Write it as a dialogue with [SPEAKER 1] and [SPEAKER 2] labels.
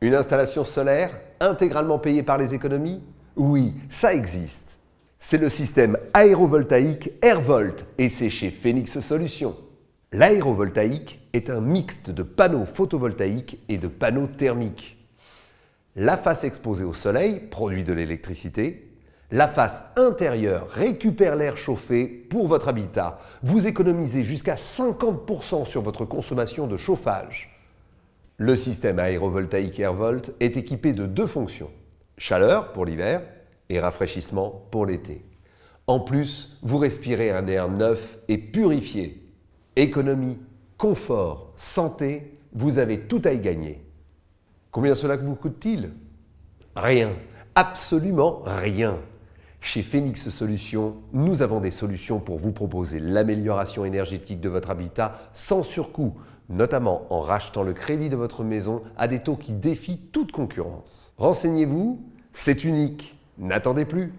[SPEAKER 1] Une installation solaire intégralement payée par les économies Oui, ça existe. C'est le système aérovoltaïque AirVolt et c'est chez Phoenix Solutions. L'aérovoltaïque est un mixte de panneaux photovoltaïques et de panneaux thermiques. La face exposée au soleil produit de l'électricité. La face intérieure récupère l'air chauffé pour votre habitat. Vous économisez jusqu'à 50% sur votre consommation de chauffage. Le système aérovoltaïque AirVolt est équipé de deux fonctions, chaleur pour l'hiver et rafraîchissement pour l'été. En plus, vous respirez un air neuf et purifié. Économie, confort, santé, vous avez tout à y gagner. Combien cela vous coûte-t-il Rien, absolument rien. Chez Phoenix Solutions, nous avons des solutions pour vous proposer l'amélioration énergétique de votre habitat sans surcoût, notamment en rachetant le crédit de votre maison à des taux qui défient toute concurrence. Renseignez-vous, c'est unique. N'attendez plus.